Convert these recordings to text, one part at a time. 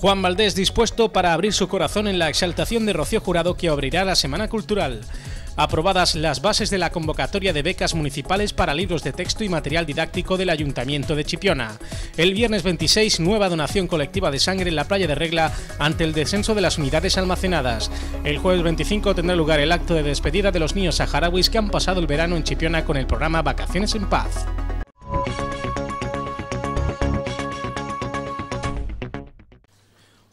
Juan Valdés dispuesto para abrir su corazón en la exaltación de Rocío Jurado que abrirá la Semana Cultural. Aprobadas las bases de la convocatoria de becas municipales para libros de texto y material didáctico del Ayuntamiento de Chipiona. El viernes 26, nueva donación colectiva de sangre en la playa de Regla ante el descenso de las unidades almacenadas. El jueves 25 tendrá lugar el acto de despedida de los niños saharauis que han pasado el verano en Chipiona con el programa Vacaciones en Paz.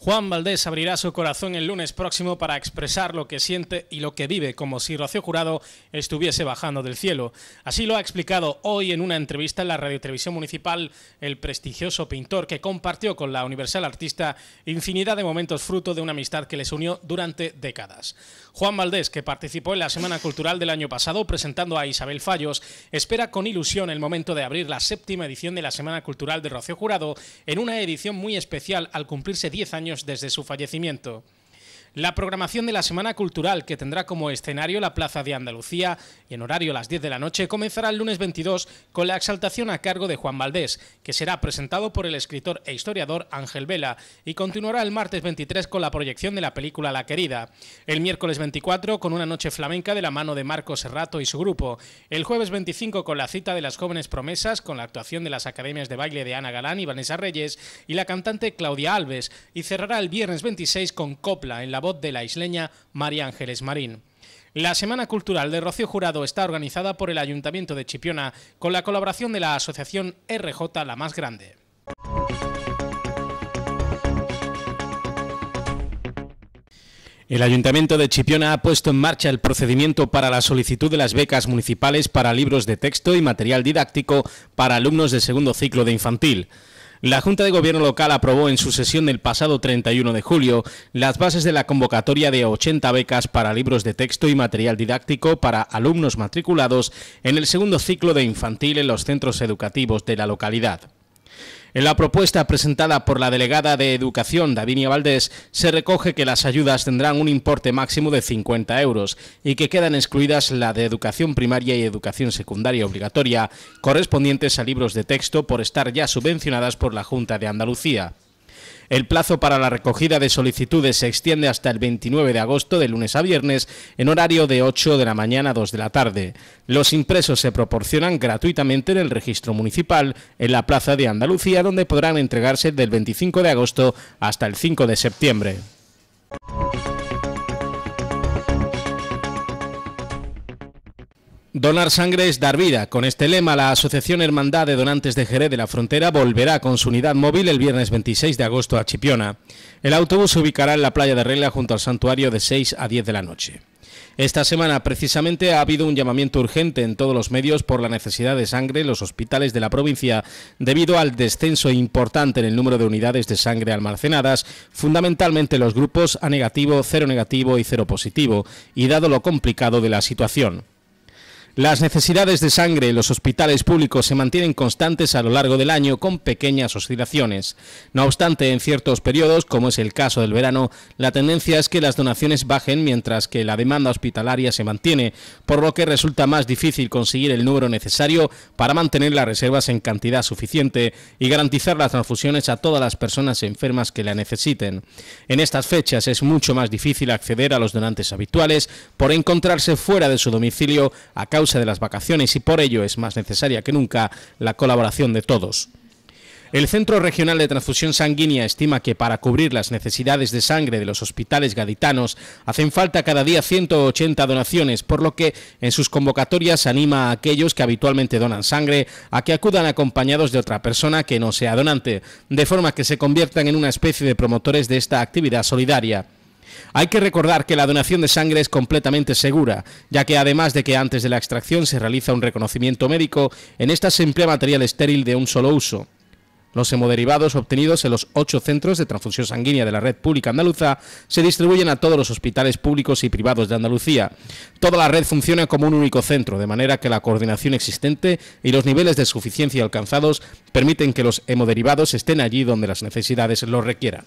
Juan Valdés abrirá su corazón el lunes próximo para expresar lo que siente y lo que vive, como si Rocío Jurado estuviese bajando del cielo. Así lo ha explicado hoy en una entrevista en la radio televisión municipal el prestigioso pintor que compartió con la Universal Artista infinidad de momentos fruto de una amistad que les unió durante décadas. Juan Valdés, que participó en la Semana Cultural del año pasado presentando a Isabel Fallos, espera con ilusión el momento de abrir la séptima edición de la Semana Cultural de Rocío Jurado en una edición muy especial al cumplirse 10 años desde su fallecimiento. La programación de la Semana Cultural, que tendrá como escenario la Plaza de Andalucía y en horario a las 10 de la noche, comenzará el lunes 22 con la exaltación a cargo de Juan Valdés, que será presentado por el escritor e historiador Ángel Vela y continuará el martes 23 con la proyección de la película La Querida. El miércoles 24 con una noche flamenca de la mano de Marco Serrato y su grupo. El jueves 25 con la cita de las jóvenes promesas con la actuación de las academias de baile de Ana Galán y Vanessa Reyes y la cantante Claudia Alves y cerrará el viernes 26 con Copla en la de la isleña María Ángeles Marín. La Semana Cultural de Rocío Jurado está organizada por el Ayuntamiento de Chipiona con la colaboración de la asociación RJ La Más Grande. El Ayuntamiento de Chipiona ha puesto en marcha el procedimiento para la solicitud de las becas municipales para libros de texto y material didáctico para alumnos de segundo ciclo de infantil. La Junta de Gobierno Local aprobó en su sesión del pasado 31 de julio las bases de la convocatoria de 80 becas para libros de texto y material didáctico para alumnos matriculados en el segundo ciclo de infantil en los centros educativos de la localidad. En la propuesta presentada por la delegada de Educación, Davinia Valdés, se recoge que las ayudas tendrán un importe máximo de 50 euros y que quedan excluidas la de educación primaria y educación secundaria obligatoria, correspondientes a libros de texto por estar ya subvencionadas por la Junta de Andalucía. El plazo para la recogida de solicitudes se extiende hasta el 29 de agosto, de lunes a viernes, en horario de 8 de la mañana a 2 de la tarde. Los impresos se proporcionan gratuitamente en el registro municipal, en la Plaza de Andalucía, donde podrán entregarse del 25 de agosto hasta el 5 de septiembre. Donar sangre es dar vida. Con este lema, la Asociación Hermandad de Donantes de Jerez de la Frontera volverá con su unidad móvil el viernes 26 de agosto a Chipiona. El autobús se ubicará en la playa de Regla junto al santuario de 6 a 10 de la noche. Esta semana, precisamente, ha habido un llamamiento urgente en todos los medios por la necesidad de sangre en los hospitales de la provincia debido al descenso importante en el número de unidades de sangre almacenadas, fundamentalmente los grupos A negativo, cero negativo y cero positivo, y dado lo complicado de la situación. Las necesidades de sangre en los hospitales públicos se mantienen constantes a lo largo del año con pequeñas oscilaciones. No obstante, en ciertos periodos, como es el caso del verano, la tendencia es que las donaciones bajen mientras que la demanda hospitalaria se mantiene, por lo que resulta más difícil conseguir el número necesario para mantener las reservas en cantidad suficiente y garantizar las transfusiones a todas las personas enfermas que la necesiten. En estas fechas es mucho más difícil acceder a los donantes habituales por encontrarse fuera de su domicilio a causa de las vacaciones y por ello es más necesaria que nunca la colaboración de todos. El Centro Regional de Transfusión Sanguínea estima que para cubrir las necesidades de sangre de los hospitales gaditanos hacen falta cada día 180 donaciones, por lo que en sus convocatorias anima a aquellos que habitualmente donan sangre a que acudan acompañados de otra persona que no sea donante, de forma que se conviertan en una especie de promotores de esta actividad solidaria. Hay que recordar que la donación de sangre es completamente segura, ya que además de que antes de la extracción se realiza un reconocimiento médico, en esta se emplea material estéril de un solo uso. Los hemoderivados obtenidos en los ocho centros de transfusión sanguínea de la red pública andaluza se distribuyen a todos los hospitales públicos y privados de Andalucía. Toda la red funciona como un único centro, de manera que la coordinación existente y los niveles de suficiencia alcanzados permiten que los hemoderivados estén allí donde las necesidades los requieran.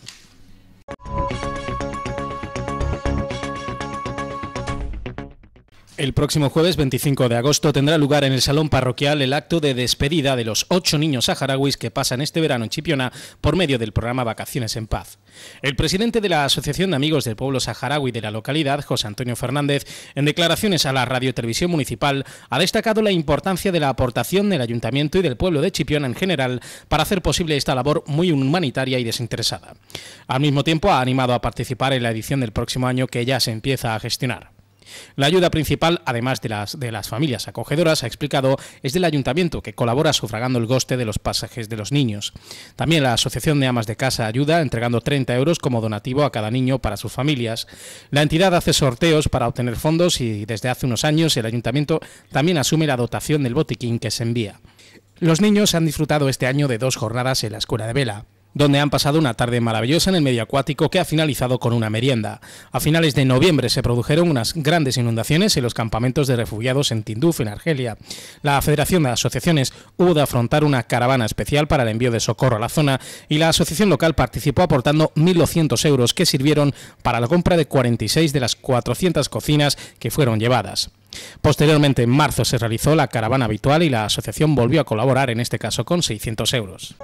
El próximo jueves 25 de agosto tendrá lugar en el Salón Parroquial el acto de despedida de los ocho niños saharauis que pasan este verano en Chipiona por medio del programa Vacaciones en Paz. El presidente de la Asociación de Amigos del Pueblo Saharaui de la localidad, José Antonio Fernández, en declaraciones a la Radio Televisión Municipal, ha destacado la importancia de la aportación del Ayuntamiento y del pueblo de Chipiona en general para hacer posible esta labor muy humanitaria y desinteresada. Al mismo tiempo, ha animado a participar en la edición del próximo año que ya se empieza a gestionar. La ayuda principal, además de las, de las familias acogedoras, ha explicado, es del ayuntamiento, que colabora sufragando el coste de los pasajes de los niños. También la Asociación de Amas de Casa ayuda, entregando 30 euros como donativo a cada niño para sus familias. La entidad hace sorteos para obtener fondos y desde hace unos años el ayuntamiento también asume la dotación del botiquín que se envía. Los niños han disfrutado este año de dos jornadas en la escuela de vela donde han pasado una tarde maravillosa en el medio acuático que ha finalizado con una merienda. A finales de noviembre se produjeron unas grandes inundaciones en los campamentos de refugiados en Tinduf, en Argelia. La Federación de Asociaciones hubo de afrontar una caravana especial para el envío de socorro a la zona y la asociación local participó aportando 1.200 euros que sirvieron para la compra de 46 de las 400 cocinas que fueron llevadas. Posteriormente, en marzo, se realizó la caravana habitual y la asociación volvió a colaborar, en este caso con 600 euros.